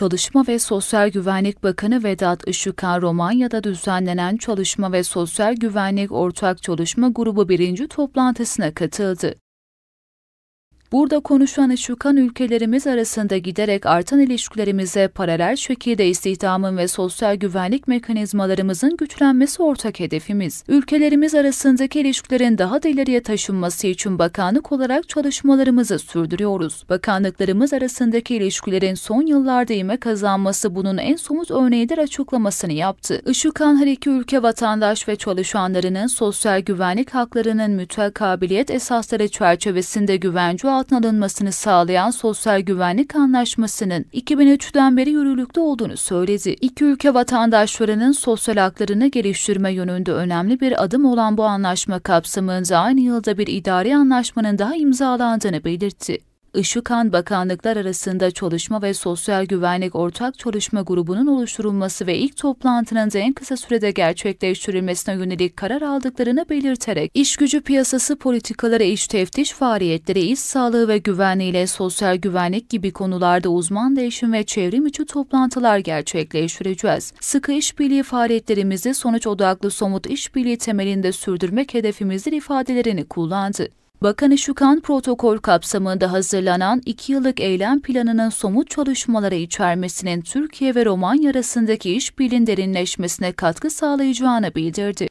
Çalışma ve Sosyal Güvenlik Bakanı Vedat Işıkhan Romanya'da düzenlenen Çalışma ve Sosyal Güvenlik Ortak Çalışma Grubu birinci toplantısına katıldı. Burada konuşan işukan ülkelerimiz arasında giderek artan ilişkilerimize paralel şekilde istihdamın ve sosyal güvenlik mekanizmalarımızın güçlenmesi ortak hedefimiz. Ülkelerimiz arasındaki ilişkilerin daha da ileriye taşınması için bakanlık olarak çalışmalarımızı sürdürüyoruz. Bakanlıklarımız arasındaki ilişkilerin son yıllarda ime kazanması bunun en somut örneğidir açıklamasını yaptı. Işıkan her iki ülke vatandaş ve çalışanlarının sosyal güvenlik haklarının mütekabiliyet esasları çerçevesinde güvence altına alınmasını sağlayan Sosyal Güvenlik Anlaşması'nın 2003'ten beri yürürlükte olduğunu söyledi. İki ülke vatandaşlarının sosyal haklarını geliştirme yönünde önemli bir adım olan bu anlaşma kapsamında aynı yılda bir idari anlaşmanın daha imzalandığını belirtti. Işıkhan bakanlıklar arasında Çalışma ve Sosyal Güvenlik Ortak Çalışma Grubu'nun oluşturulması ve ilk toplantının da en kısa sürede gerçekleştirilmesine yönelik karar aldıklarını belirterek, iş gücü piyasası politikaları, iş teftiş faaliyetleri, iş sağlığı ve güvenliğiyle sosyal güvenlik gibi konularda uzman değişim ve çevrim içi toplantılar gerçekleştireceğiz. Sıkı işbirliği faaliyetlerimizi sonuç odaklı somut işbirliği temelinde sürdürmek hedefimizdir ifadelerini kullandı. Bakanı Işukan protokol kapsamında hazırlanan iki yıllık eylem planının somut çalışmalara içermesinin Türkiye ve Romanya arasındaki işbirliğin derinleşmesine katkı sağlayacağını bildirdi.